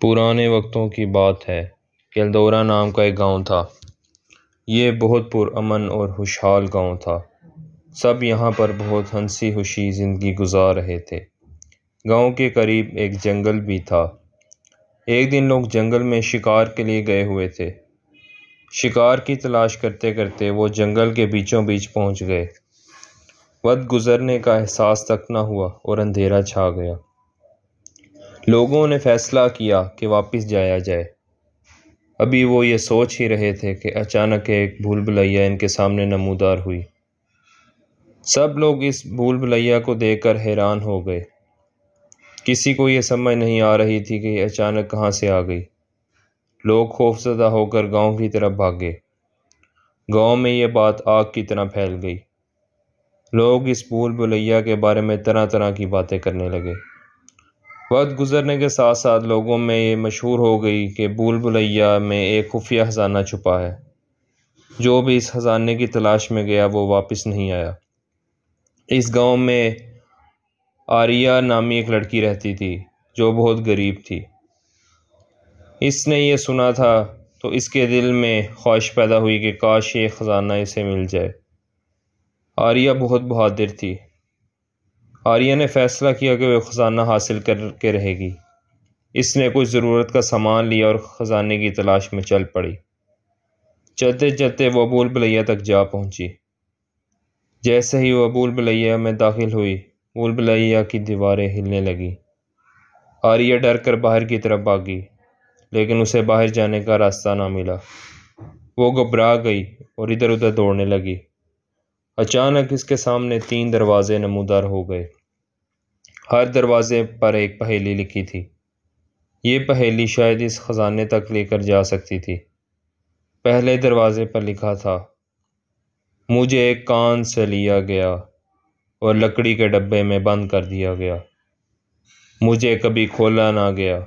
पुराने वक्तों की बात है केलदौरा नाम का एक गांव था ये बहुत पुरान और खुशहाल गांव था सब यहाँ पर बहुत हंसी खुशी ज़िंदगी गुजार रहे थे गांव के करीब एक जंगल भी था एक दिन लोग जंगल में शिकार के लिए गए हुए थे शिकार की तलाश करते करते वो जंगल के बीचों बीच पहुँच गए वक्त गुज़रने का एहसास तक ना हुआ और अंधेरा छा गया लोगों ने फैसला किया कि वापस जाया जाए अभी वो ये सोच ही रहे थे कि अचानक एक भूल भलैया इनके सामने नमूदार हुई सब लोग इस भूल भलैया को देखकर हैरान हो गए किसी को ये समझ नहीं आ रही थी कि अचानक कहाँ से आ गई लोग खौफजदा होकर गांव की तरफ भागे गांव में ये बात आग की तरह फैल गई लोग इस भूल भलैया के बारे में तरह तरह की बातें करने लगे वक्त गुजरने के साथ साथ लोगों में ये मशहूर हो गई कि भूल भुलैया में एक खुफिया ख़जाना छुपा है जो भी इस ख़जाने की तलाश में गया वो वापस नहीं आया इस गांव में आरिया नामी एक लड़की रहती थी जो बहुत गरीब थी इसने ये सुना था तो इसके दिल में ख्वाहिश पैदा हुई कि काश ये ख़ज़ाना इसे मिल जाए आरिया बहुत बहादुर थी आर्या ने फैसला किया कि वह ख़जाना हासिल करके रहेगी इसने कुछ ज़रूरत का सामान लिया और ख़जाने की तलाश में चल पड़ी चलते चलते वह अबूल भलैया तक जा पहुंची। जैसे ही वह अबूल भलैया में दाखिल हुई अबूल भलैया की दीवारें हिलने लगी आर्या डर कर बाहर की तरफ भागी लेकिन उसे बाहर जाने का रास्ता ना मिला वो घबरा गई और इधर उधर दौड़ने लगी अचानक इसके सामने तीन दरवाज़े नमूदार हो गए हर दरवाज़े पर एक पहेली लिखी थी ये पहेली शायद इस ख़जाने तक लेकर जा सकती थी पहले दरवाज़े पर लिखा था मुझे एक कान से लिया गया और लकड़ी के डब्बे में बंद कर दिया गया मुझे कभी खोला ना गया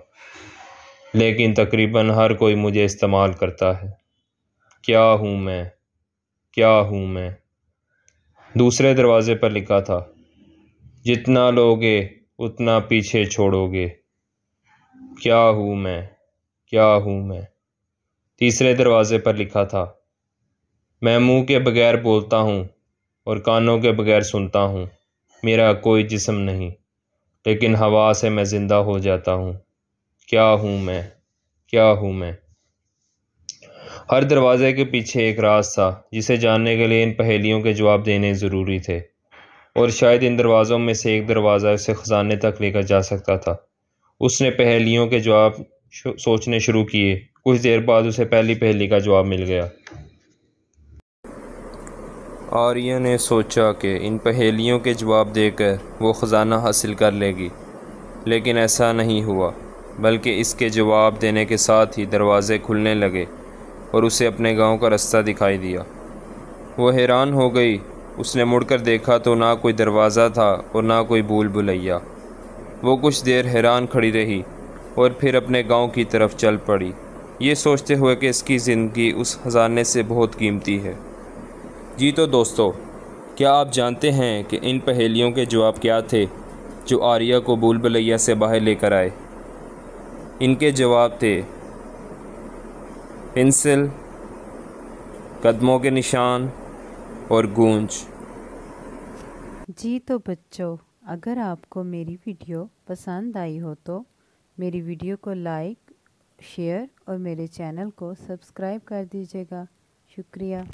लेकिन तकरीबन हर कोई मुझे इस्तेमाल करता है क्या हूँ मैं क्या हूँ मैं दूसरे दरवाज़े पर लिखा था जितना लोगे उतना पीछे छोड़ोगे क्या हूँ मैं क्या हूँ मैं तीसरे दरवाज़े पर लिखा था मैं मुंह के बगैर बोलता हूँ और कानों के बगैर सुनता हूँ मेरा कोई जिस्म नहीं लेकिन हवा से मैं ज़िंदा हो जाता हूँ क्या हूँ मैं क्या हूँ मैं हर दरवाज़े के पीछे एक राज था जिसे जानने के लिए इन पहेलियों के जवाब देने ज़रूरी थे और शायद इन दरवाज़ों में से एक दरवाज़ा उसे ख़जाने तक लेकर जा सकता था उसने पहेलियों के जवाब सोचने शुरू किए कुछ देर बाद उसे पहली पहेली का जवाब मिल गया आर्या ने सोचा कि इन पहेलियों के जवाब देकर वो ख़जाना हासिल कर लेगी लेकिन ऐसा नहीं हुआ बल्कि इसके जवाब देने के साथ ही दरवाज़े खुलने लगे और उसे अपने गांव का रास्ता दिखाई दिया वो हैरान हो गई उसने मुड़कर देखा तो ना कोई दरवाज़ा था और ना कोई भूल भुलैया वो कुछ देर हैरान खड़ी रही और फिर अपने गांव की तरफ चल पड़ी ये सोचते हुए कि इसकी ज़िंदगी उस खजाने से बहुत कीमती है जी तो दोस्तों क्या आप जानते हैं कि इन पहेलियों के जवाब क्या थे जो आर्या को भूल भुलैया से बाहर लेकर आए इनके जवाब थे पेंसिल कदमों के निशान और गूंज जी तो बच्चों अगर आपको मेरी वीडियो पसंद आई हो तो मेरी वीडियो को लाइक शेयर और मेरे चैनल को सब्सक्राइब कर दीजिएगा शुक्रिया